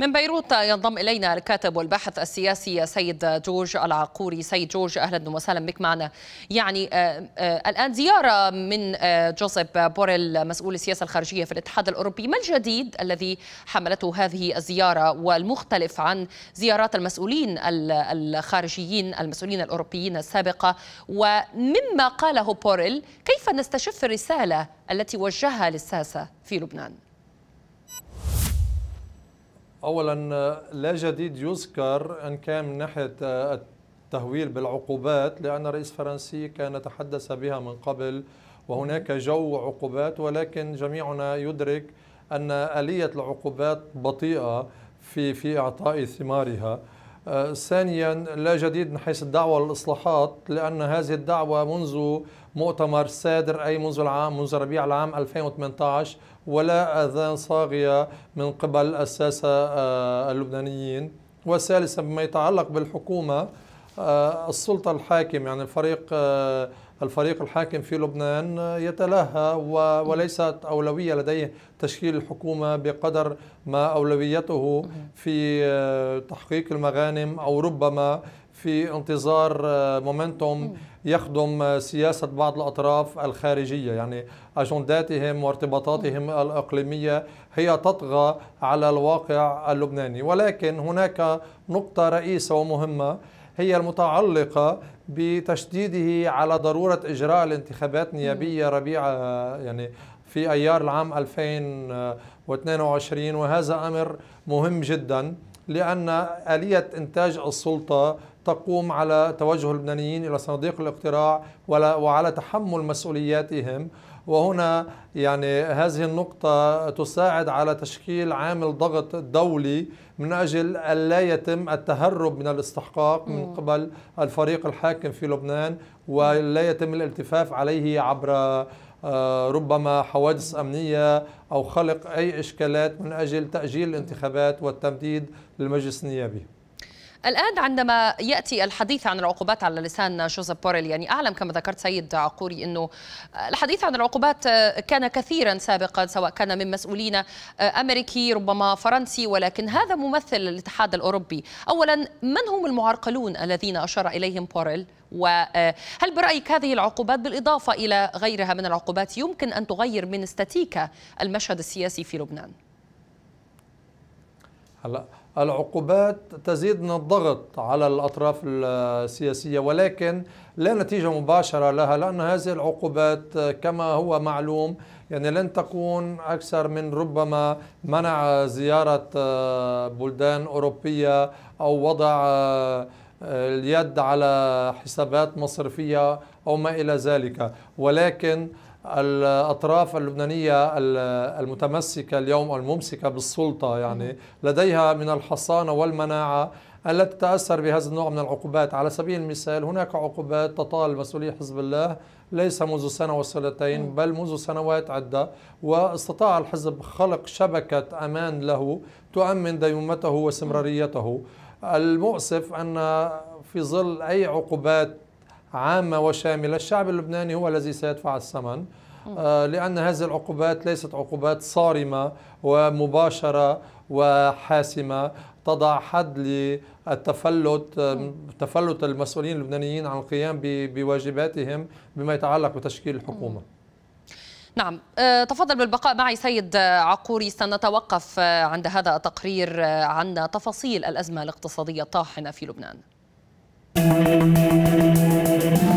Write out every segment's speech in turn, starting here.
من بيروت ينضم إلينا الكاتب والباحث السياسي سيد جورج العقوري سيد جورج أهلا وسهلا بك معنا يعني آآ آه، آآ آه، الآن زيارة من آه، جوزيف بوريل مسؤول السياسة الخارجية في الاتحاد الأوروبي ما الجديد الذي حملته هذه الزيارة والمختلف عن زيارات المسؤولين الخارجيين المسؤولين الأوروبيين السابقة ومما قاله بوريل كيف نستشف الرسالة التي وجهها للساسة في لبنان اولا لا جديد يذكر ان كان من ناحيه التهويل بالعقوبات لان الرئيس الفرنسي كان تحدث بها من قبل وهناك جو عقوبات ولكن جميعنا يدرك ان اليه العقوبات بطيئه في في اعطاء ثمارها آه، ثانيا لا جديد من حيث الدعوة للإصلاحات لأن هذه الدعوة منذ مؤتمر سادر أي منذ العام منذ ربيع العام 2018 ولا أذان صاغية من قبل الساسة آه، اللبنانيين وثالثا بما يتعلق بالحكومة آه، السلطة الحاكم يعني الفريق الفريق الحاكم في لبنان يتلهى وليست أولوية لديه تشكيل الحكومة بقدر ما أولويته في آه، تحقيق المغانم أو ربما في انتظار آه، مومنتوم يخدم آه، سياسة بعض الأطراف الخارجية يعني أجنداتهم وارتباطاتهم الإقليمية هي تطغى على الواقع اللبناني ولكن هناك نقطة رئيسة ومهمة هي المتعلقة بتشديده على ضرورة إجراء الانتخابات نيابية ربيع يعني في أيار العام 2022 وهذا أمر مهم جدا لأن آلية إنتاج السلطة تقوم على توجه اللبنانيين إلى صناديق الاقتراع وعلى تحمل مسؤولياتهم وهنا يعني هذه النقطة تساعد على تشكيل عامل ضغط دولي من أجل ألا يتم التهرب من الاستحقاق من قبل الفريق الحاكم في لبنان ولا يتم الالتفاف عليه عبر آه، ربما حوادث أمنية أو خلق أي إشكالات من أجل تأجيل الانتخابات والتمديد للمجلس النيابي الآن عندما يأتي الحديث عن العقوبات على لسان جوزيف بوريل يعني أعلم كما ذكرت سيد عقوري أنه الحديث عن العقوبات كان كثيرا سابقا سواء كان من مسؤولين أمريكي ربما فرنسي ولكن هذا ممثل الاتحاد الأوروبي أولا من هم المعرقلون الذين أشار إليهم بوريل وهل برأيك هذه العقوبات بالإضافة إلى غيرها من العقوبات يمكن أن تغير من استاتيكا المشهد السياسي في لبنان؟ هلا العقوبات تزيد من الضغط على الاطراف السياسيه ولكن لا نتيجه مباشره لها لان هذه العقوبات كما هو معلوم يعني لن تكون اكثر من ربما منع زياره بلدان اوروبيه او وضع اليد على حسابات مصرفيه او ما الى ذلك ولكن الأطراف اللبنانية المتمسكة اليوم الممسكة بالسلطة يعني لديها من الحصانة والمناعة التي تتأثر بهذا النوع من العقوبات على سبيل المثال هناك عقوبات تطال مسؤولي حزب الله ليس منذ سنة وسنتين بل منذ سنوات عدة واستطاع الحزب خلق شبكة أمان له تؤمن ديمومته واستمراريته المؤسف أن في ظل أي عقوبات عامة وشاملة الشعب اللبناني هو الذي سيدفع الثمن آه، لأن هذه العقوبات ليست عقوبات صارمة ومباشرة وحاسمة تضع حد للتفلت آه، تفلت المسؤولين اللبنانيين عن القيام بواجباتهم بما يتعلق بتشكيل الحكومة نعم آه، تفضل بالبقاء معي سيد عقوري سنتوقف عند هذا التقرير عن تفاصيل الأزمة الاقتصادية الطاحنة في لبنان Thank you.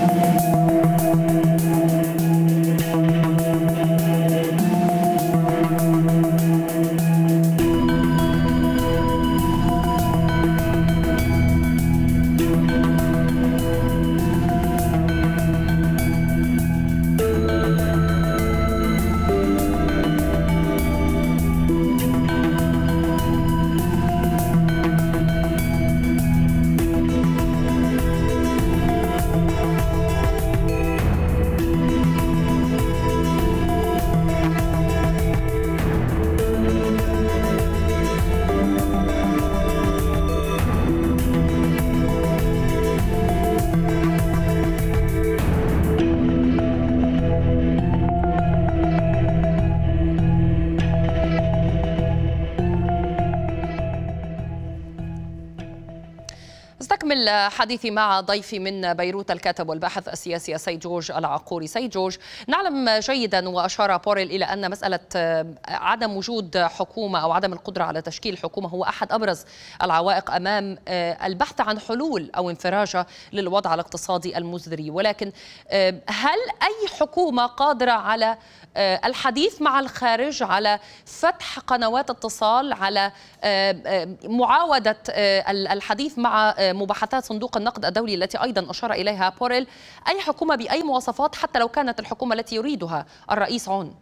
استكمل حديثي مع ضيفي من بيروت الكاتب والباحث السياسي سيد جورج العقوري سيد جورج نعلم جيدا وأشار بوريل إلى أن مسألة آه، عدم وجود حكومة أو عدم القدرة على تشكيل حكومة هو أحد أبرز العوائق أمام آه، البحث عن حلول أو انفراجة للوضع الاقتصادي المزري ولكن آه، هل أي حكومة قادرة على الحديث مع الخارج على فتح قنوات اتصال على معاودة الحديث مع مباحثات صندوق النقد الدولي التي أيضا أشار إليها بوريل أي حكومة بأي مواصفات حتى لو كانت الحكومة التي يريدها الرئيس عون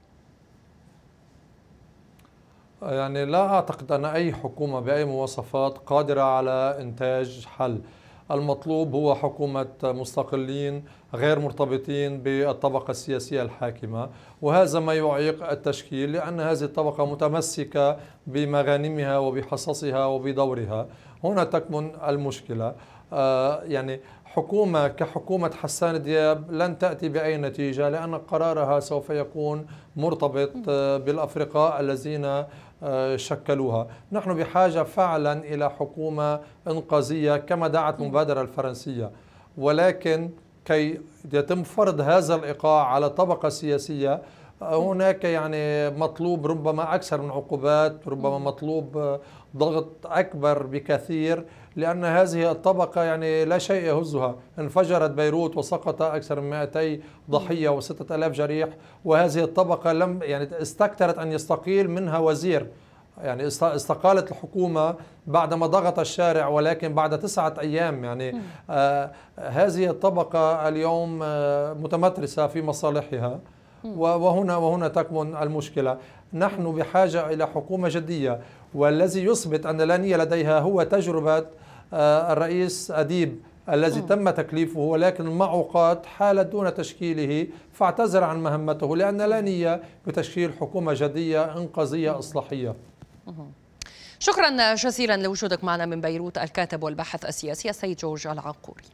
يعني لا أعتقد أن أي حكومة بأي مواصفات قادرة على إنتاج حل المطلوب هو حكومة مستقلين غير مرتبطين بالطبقة السياسية الحاكمة وهذا ما يعيق التشكيل لأن هذه الطبقة متمسكة بمغانمها وبحصصها وبدورها هنا تكمن المشكلة آه، يعني حكومة كحكومة حسان دياب لن تأتي بأي نتيجة لأن قرارها سوف يكون مرتبط آه، بالأفرقاء الذين آه، شكلوها نحن بحاجة فعلا إلى حكومة إنقاذية كما دعت المبادرة الفرنسية ولكن كي يتم فرض هذا الإيقاع على طبقة سياسية هناك يعني مطلوب ربما أكثر من عقوبات ربما مطلوب ضغط أكبر بكثير لأن هذه الطبقة يعني لا شيء يهزها انفجرت بيروت وسقط أكثر من 200 ضحية و6000 جريح وهذه الطبقة لم يعني استكثرت أن يستقيل منها وزير يعني استقالت الحكومة بعدما ضغط الشارع ولكن بعد تسعة أيام يعني آه هذه الطبقة اليوم آه متمترسة في مصالحها وهنا وهنا تكمن المشكلة نحن بحاجة إلى حكومة جدية والذي يثبت أن لا نية لديها هو تجربة آه، الرئيس أديب الذي تم تكليفه ولكن مع اوقات حالت دون تشكيله فاعتذر عن مهمته لان لا نيه بتشكيل حكومه جديه انقاذيه اصلاحيه. شكرا جزيلا لوجودك معنا من بيروت الكاتب والباحث السياسي السيد جورج العقوري.